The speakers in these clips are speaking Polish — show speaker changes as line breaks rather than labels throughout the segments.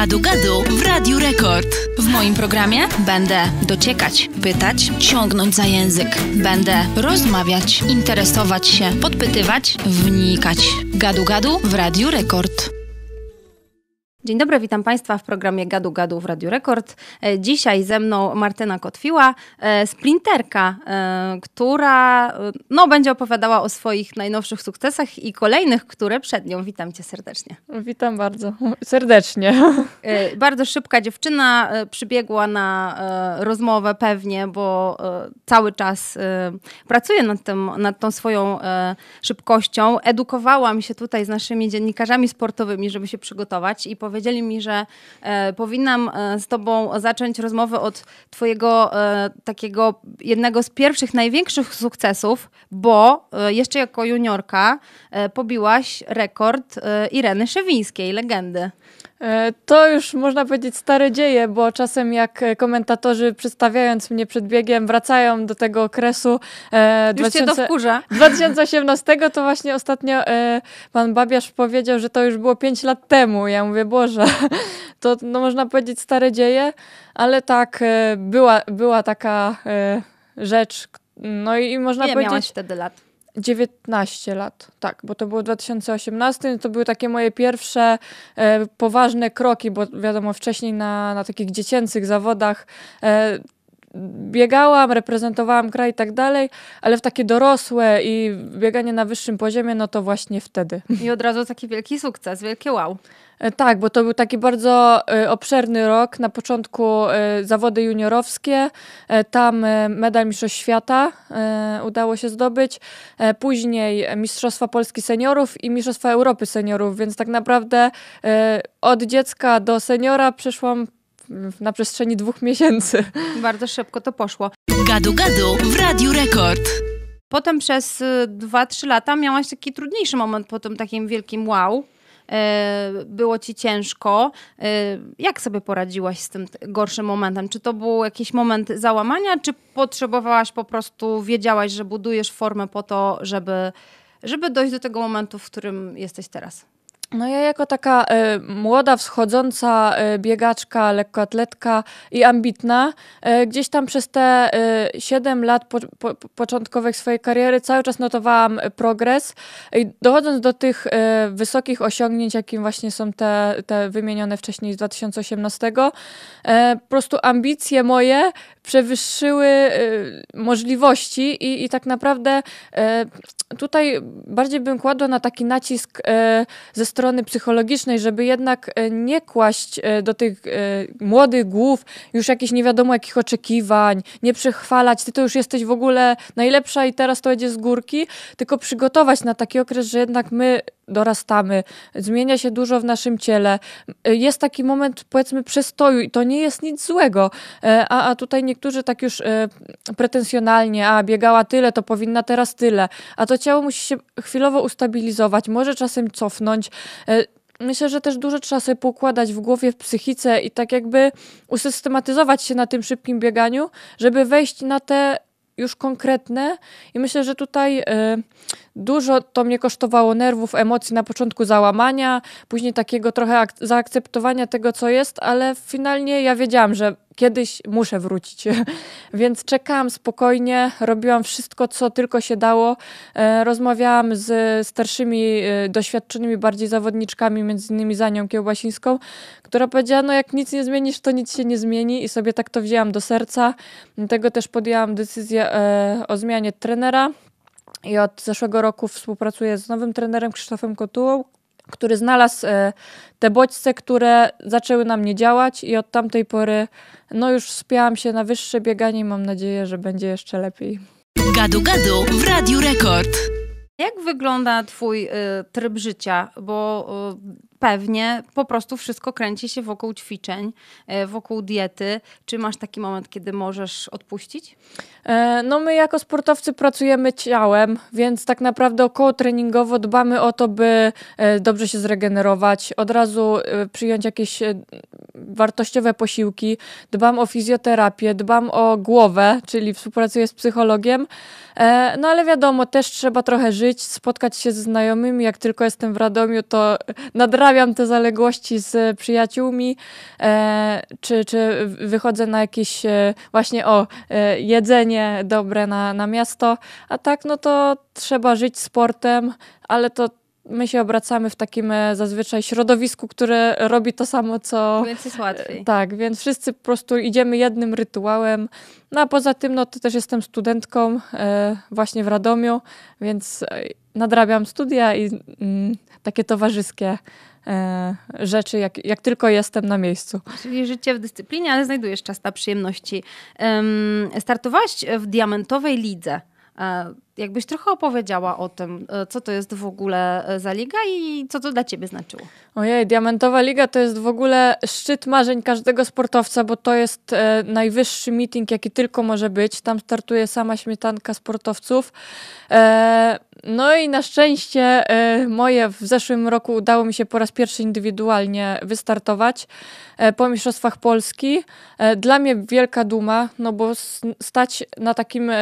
Gadu Gadu w Radiu Rekord. W moim programie będę dociekać, pytać, ciągnąć za język. Będę rozmawiać, interesować się, podpytywać, wnikać. Gadu Gadu w Radiu Rekord. Dzień dobry, witam Państwa w programie Gadu Gadu w Radiu Rekord. E, dzisiaj ze mną Martyna Kotwiła, e, sprinterka, e, która no, będzie opowiadała o swoich najnowszych sukcesach i kolejnych, które przed nią. Witam Cię serdecznie.
Witam bardzo serdecznie.
Bardzo szybka dziewczyna przybiegła na rozmowę pewnie, bo cały czas pracuje nad, tym, nad tą swoją szybkością. Edukowałam się tutaj z naszymi dziennikarzami sportowymi, żeby się przygotować i powiedzieli mi, że e, powinnam e, z tobą zacząć rozmowę od twojego e, takiego jednego z pierwszych największych sukcesów, bo jeszcze jako juniorka
pobiłaś rekord Ireny Szewińskiej, legendy. E, to już można powiedzieć stare dzieje, bo czasem jak e, komentatorzy przedstawiając mnie przed biegiem wracają do tego okresu e, 2000, 2018, to właśnie ostatnio e, pan Babiarz powiedział, że to już było 5 lat temu. Ja mówię, Boże, to no, można powiedzieć stare dzieje, ale tak, e, była, była taka e, rzecz, no i, i można powiedzieć... miałaś wtedy lat? 19 lat, tak, bo to było 2018, to były takie moje pierwsze e, poważne kroki, bo wiadomo, wcześniej na, na takich dziecięcych zawodach e, biegałam, reprezentowałam kraj i tak dalej, ale w takie dorosłe i bieganie na wyższym poziomie, no to właśnie wtedy. I od razu taki wielki sukces, wielkie wow. E, tak, bo to był taki bardzo e, obszerny rok. Na początku e, zawody juniorowskie, tam medal Mistrzostw Świata udało się zdobyć, później Mistrzostwa Polski Seniorów i Mistrzostwa Europy Seniorów, więc tak naprawdę od dziecka do seniora przeszłam na przestrzeni dwóch miesięcy. Bardzo szybko to poszło.
Gadu gadu w Radiu Rekord. Potem przez 2-3 y, lata miałaś taki trudniejszy moment po tym takim wielkim wow. E, było ci ciężko. E, jak sobie poradziłaś z tym gorszym momentem? Czy to był jakiś moment załamania, czy potrzebowałaś po prostu, wiedziałaś, że budujesz formę po to, żeby, żeby dojść do tego momentu, w którym jesteś teraz?
No ja jako taka e, młoda, wschodząca e, biegaczka, lekkoatletka i ambitna, e, gdzieś tam przez te y, 7 lat po, po, początkowych swojej kariery cały czas notowałam progres i dochodząc do tych wysokich osiągnięć, jakim właśnie są te, te wymienione wcześniej z 2018, po prostu ambicje moje przewyższyły możliwości i, i tak naprawdę tutaj bardziej bym kładła na taki nacisk ze strony strony psychologicznej, żeby jednak e, nie kłaść e, do tych e, młodych głów już jakichś nie wiadomo jakich oczekiwań, nie przechwalać, ty to już jesteś w ogóle najlepsza i teraz to jedzie z górki, tylko przygotować na taki okres, że jednak my dorastamy, zmienia się dużo w naszym ciele. Jest taki moment, powiedzmy, przestoju i to nie jest nic złego. E, a, a tutaj niektórzy tak już e, pretensjonalnie, a biegała tyle, to powinna teraz tyle. A to ciało musi się chwilowo ustabilizować, może czasem cofnąć e, myślę, że też dużo trzeba sobie poukładać w głowie, w psychice i tak jakby usystematyzować się na tym szybkim bieganiu, żeby wejść na te już konkretne i myślę, że tutaj dużo to mnie kosztowało nerwów, emocji, na początku załamania, później takiego trochę ak- zaakceptowania tego, co jest, ale finalnie ja wiedziałam, że kiedyś muszę wrócić. Więc czekałam spokojnie, robiłam wszystko, co tylko się dało. E, rozmawiałam z starszymi, e, doświadczonymi bardziej zawodniczkami, między innymi Zanią Kiełbasińską, która powiedziała, no jak nic nie zmienisz, to nic się nie zmieni i sobie tak to wzięłam do serca. Dlatego też podjęłam decyzję e, o zmianie trenera i od zeszłego roku współpracuję z nowym trenerem Krzysztofem Kotułą, który znalazł e, te bodźce, które zaczęły na mnie działać i od tamtej pory no już wspiałam się na wyższe bieganie i mam nadzieję, że będzie jeszcze lepiej.
Gadu Gadu w Radiu Rekord. Jak wygląda Twój y, tryb życia? Bo y, pewnie po prostu wszystko kręci się wokół ćwiczeń, e, wokół diety. Czy masz taki moment, kiedy możesz odpuścić?
E, no my jako sportowcy pracujemy ciałem, więc tak naprawdę około treningowo dbamy o to, by e, dobrze się zregenerować, od razu przyjąć jakieś wartościowe posiłki, dbam o fizjoterapię, dbam o głowę, czyli współpracuję z psychologiem. E, no ale wiadomo, też trzeba trochę żyć, spotkać się ze znajomymi. Jak tylko jestem w Radomiu, to nadrabiam te zaległości z przyjaciółmi, e, czy, czy wychodzę na jakieś e, właśnie o jedzenie dobre na, na miasto. A tak, no to trzeba żyć sportem, ale to my się obracamy w takim e, zazwyczaj środowisku, które robi to samo, co... Więc jest łatwiej. E, tak, więc wszyscy po prostu idziemy jednym rytuałem. No a poza tym, no to też jestem studentką e, właśnie w Radomiu, więc nadrabiam studia i mm, takie towarzyskie e, rzeczy, jak, jak tylko jestem na miejscu. Czyli życie w dyscyplinie, ale znajdujesz czas na przyjemności. Um, startowałaś
w diamentowej lidze. E, jakbyś trochę opowiedziała o tym, e, co to jest w ogóle e, za liga i co to dla ciebie znaczyło.
Ojej, Diamentowa Liga to jest w ogóle szczyt marzeń każdego sportowca, bo to jest e, najwyższy meeting, jaki tylko może być. Tam startuje sama śmietanka sportowców. E, no i na szczęście e, moje w zeszłym roku udało mi się po raz pierwszy indywidualnie wystartować e, po Mistrzostwach Polski. Dla mnie wielka duma, no bo stać na takim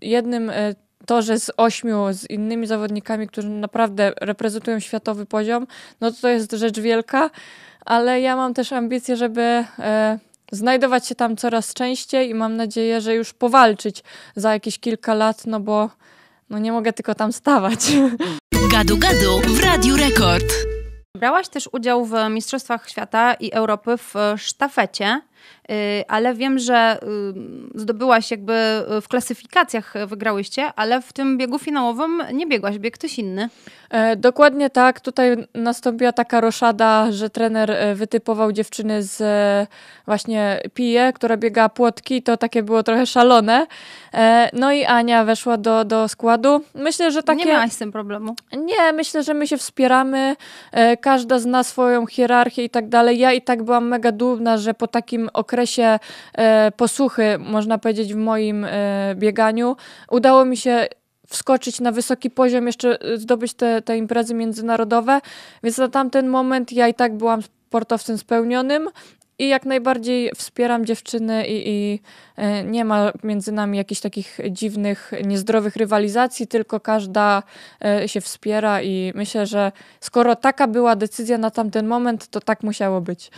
jednym to, że z ośmiu, z innymi zawodnikami, którzy naprawdę reprezentują światowy poziom, no to jest rzecz wielka, ale ja mam też ambicje, żeby e, znajdować się tam coraz częściej i mam nadzieję, że już powalczyć za jakieś kilka lat, no bo no nie mogę tylko tam stawać. Gadu gadu w Radiu Rekord. Brałaś też udział w Mistrzostwach Świata i
Europy w e, sztafecie. Y, ale wiem, że y, zdobyłaś jakby
y, w klasyfikacjach wygrałyście, ale w tym biegu finałowym nie biegłaś, bieg ktoś inny. E, dokładnie tak. Tutaj nastąpiła taka roszada, że trener e, wytypował dziewczyny z e, właśnie Pije, która biega płotki. To takie było trochę szalone. No i Ania weszła do, do składu. Myślę, że takie... Nie miałaś z tym problemu. Nie, myślę, że my się wspieramy. Każda zna swoją hierarchię i tak dalej. Ja i tak byłam mega dumna, że po takim okresie e, posuchy, można powiedzieć, w moim e, bieganiu, udało mi się wskoczyć na wysoki poziom, jeszcze e, zdobyć te, te imprezy międzynarodowe, więc na tamten moment ja i tak byłam sportowcem spełnionym, i jak najbardziej wspieram dziewczyny i, i e, nie ma między nami jakichś takich dziwnych, niezdrowych rywalizacji, tylko każda e, się wspiera i myślę, że skoro taka była decyzja na tamten moment, to tak musiało być. E,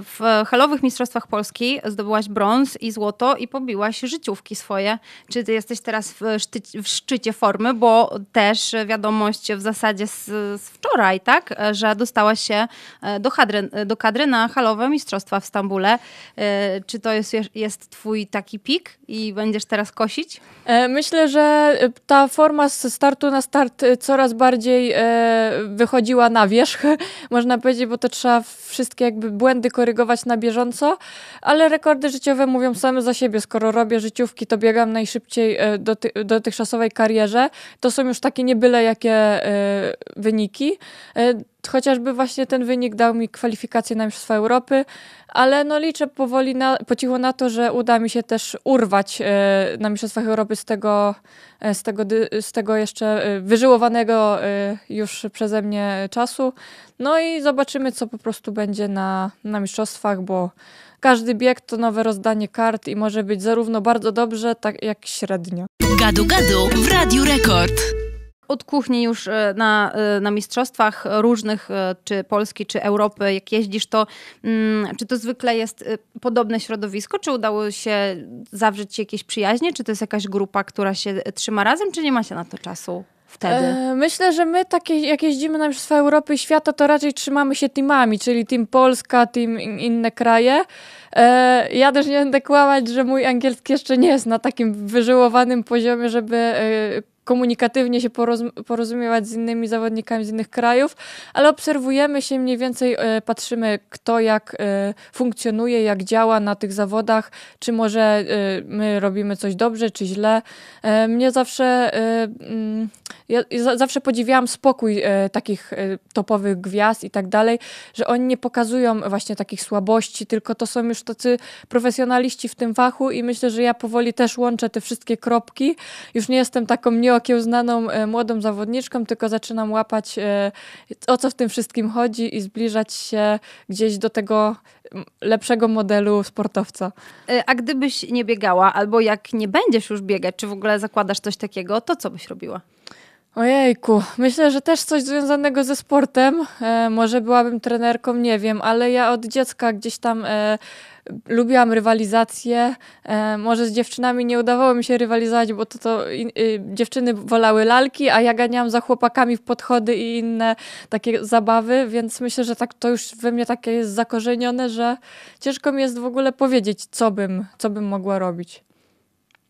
w halowych Mistrzostwach Polski zdobyłaś brąz i złoto i pobiłaś życiówki
swoje. Czy ty jesteś teraz w, w szczycie formy, bo też wiadomość w zasadzie z, z wczoraj, tak, że dostałaś się do kadry, do kadry na halowe Mistrzostwa mistrzostwa w Stambule. E, czy to jest, jest twój taki pik i będziesz
teraz kosić? E, myślę, że e, ta forma z startu na start coraz bardziej wychodziła na wierzch, można powiedzieć, bo to trzeba wszystkie jakby błędy korygować na bieżąco, ale rekordy życiowe mówią same za siebie. Skoro robię życiówki, to biegam najszybciej do ty- dotychczasowej karierze. To są już takie niebyle jakie wyniki chociażby właśnie ten wynik dał mi kwalifikację na Mistrzostwa Europy, ale no liczę powoli na, po cichu na to, że uda mi się też urwać e, na Mistrzostwach Europy z tego, e, z tego, z tego jeszcze e, wyżyłowanego już przeze mnie czasu. No i zobaczymy, co po prostu będzie na, na Mistrzostwach, bo każdy bieg to nowe rozdanie kart i może być zarówno bardzo dobrze, tak jak średnio. Gadu
gadu w Radiu Rekord. Od kuchni już e, na, e, na mistrzostwach różnych, e, czy Polski, czy Europy, jak jeździsz, to mm, czy to zwykle jest podobne środowisko? Czy udało się zawrzeć jakieś przyjaźnie? Czy to jest jakaś grupa, która się trzyma razem, czy nie ma się na to czasu?
Wtedy. Myślę, że my takie, jak jeździmy na Mistrzostwa Europy i Świata, to raczej trzymamy się teamami, czyli team Polska, team inne kraje. Ja też nie będę kłamać, że mój angielski jeszcze nie jest na takim wyżyłowanym poziomie, żeby komunikatywnie się porozumiewać z innymi zawodnikami z innych krajów, ale obserwujemy się mniej więcej, e, patrzymy kto jak e, funkcjonuje, jak działa na tych zawodach, czy może e, my robimy coś dobrze, czy źle. Mnie zawsze mm, ja, zawsze podziwiałam spokój e, takich e, topowych gwiazd i tak dalej, że oni nie pokazują właśnie takich słabości, tylko to są już tacy profesjonaliści w tym fachu i myślę, że ja powoli też łączę te wszystkie kropki. Już nie jestem taką nieokiełznaną e, młodą zawodniczką, tylko zaczynam łapać e, o co w tym wszystkim chodzi i zbliżać się gdzieś do tego lepszego modelu sportowca. E, a gdybyś nie biegała, albo jak nie będziesz już biegać, czy w ogóle zakładasz coś takiego, to co byś robiła? Ojejku, myślę, że też coś związanego ze sportem. E, może byłabym trenerką, nie wiem, ale ja od dziecka gdzieś tam e, lubiłam rywalizację. E, może z dziewczynami nie udawało mi się rywalizować, bo to, to i, y, dziewczyny wolały lalki, a ja ganiałam za chłopakami w podchody i inne takie zabawy, więc myślę, że tak to już we mnie takie jest zakorzenione, że ciężko mi jest w ogóle powiedzieć, co bym, co bym mogła robić.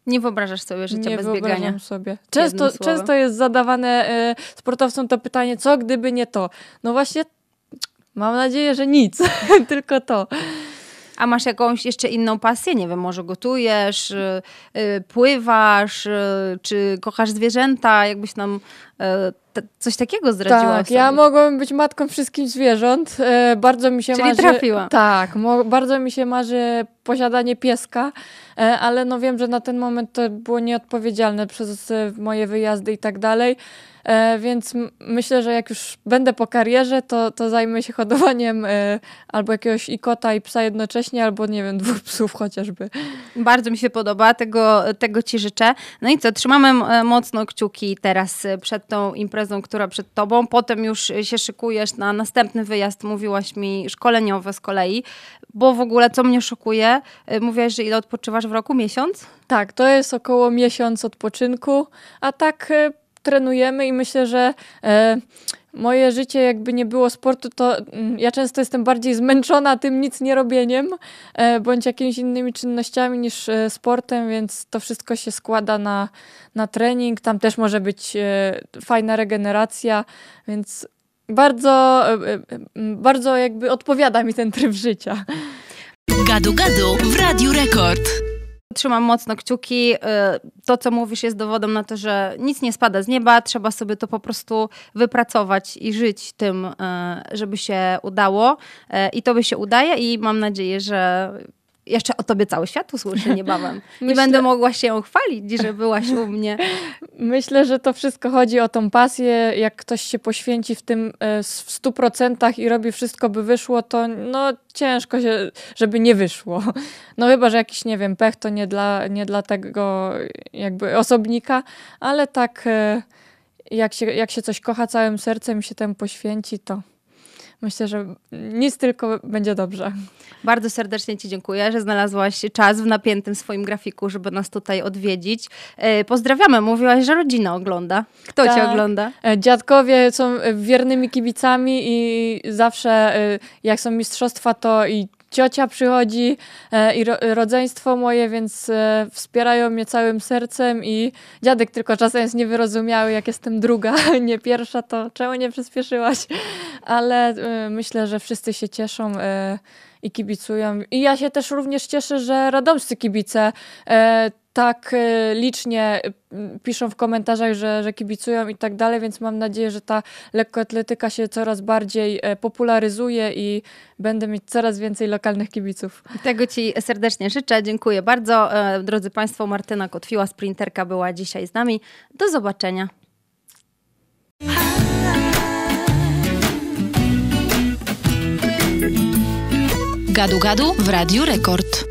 Nie wyobrażasz sobie życia nie bez wyobrażam biegania. sobie. Często, często jest zadawane y, sportowcom to pytanie, co gdyby nie to? No właśnie, mam nadzieję, że nic, tylko
to. A masz jakąś jeszcze inną pasję? Nie wiem, może gotujesz, y, pływasz, y, czy kochasz zwierzęta? Jakbyś nam coś
takiego zdradziła Tak, ja mogłabym być matką wszystkich zwierząt. E, bardzo mi się Czyli marzy... trafiła. Tak, bardzo mi się marzy posiadanie pieska, e, ale no wiem, że na ten moment to było nieodpowiedzialne przez moje wyjazdy i tak dalej. E, więc myślę, że jak już będę po karierze, to, to zajmę się hodowaniem e, albo jakiegoś i kota, i psa jednocześnie, albo nie wiem, dwóch psów chociażby. Bardzo mi się podoba, tego,
tego ci życzę. No i co, trzymamy mocno kciuki teraz e, przed tą imprezą, która przed tobą. Potem już się szykujesz na następny wyjazd, mówiłaś mi, szkoleniowe z kolei,
bo w ogóle co mnie szokuje, mówiłaś, że ile odpoczywasz w roku? Miesiąc? Tak, to jest około miesiąc odpoczynku, a tak trenujemy i myślę, że e, moje życie jakby nie było sportu, to mm, ja często jestem bardziej zmęczona tym nic nie robieniem e, bądź jakimiś innymi czynnościami niż e, sportem, więc to wszystko się składa na, na trening. Tam też może być fajna regeneracja, więc bardzo, bardzo jakby odpowiada mi ten tryb życia. Gadu gadu w Radiu Rekord trzymam mocno kciuki. Y,
to, co mówisz, jest dowodem na to, że nic nie spada z nieba, trzeba sobie to po prostu wypracować i żyć tym, y, żeby się udało. Y, I to by się udaje, i mam nadzieję, że jeszcze o tobie cały świat usłyszy niebawem. Myślę... I będę mogła się
chwalić, że byłaś u mnie. Myślę, że to wszystko chodzi o tą pasję. Jak ktoś się poświęci w tym e, w stu procentach i robi wszystko, by wyszło, to no ciężko się, żeby nie wyszło. No chyba, że jakiś, nie wiem, pech to nie dla, nie dla tego jakby osobnika, ale tak e, jak się, jak się coś kocha całym sercem i się temu poświęci, to myślę, że nic tylko będzie dobrze.
Bardzo serdecznie Ci dziękuję, że znalazłaś czas w napiętym swoim grafiku, żeby nas tutaj
odwiedzić. E, pozdrawiamy, mówiłaś, że rodzina ogląda. Kto tak. Cię ogląda? E, dziadkowie są wiernymi kibicami i zawsze e, jak są mistrzostwa, to i ciocia przychodzi e, i rodzeństwo moje, więc e, wspierają mnie całym sercem i dziadek tylko czasem jest niewyrozumiały, jak jestem druga, nie pierwsza, to czemu nie przyspieszyłaś? Ale e, myślę, że wszyscy się cieszą i kibicują. I ja się też również cieszę, że radomscy kibice tak e, licznie e, piszą w komentarzach, że, że kibicują i tak dalej, więc mam nadzieję, że ta lekkoatletyka się coraz bardziej e, popularyzuje i będę mieć coraz więcej lokalnych kibiców. Tego Ci serdecznie życzę, dziękuję bardzo. Drodzy Państwo, Martyna
Kotwiła, sprinterka była dzisiaj z nami. Do zobaczenia. Gadu Gadu w Radiu Rekord.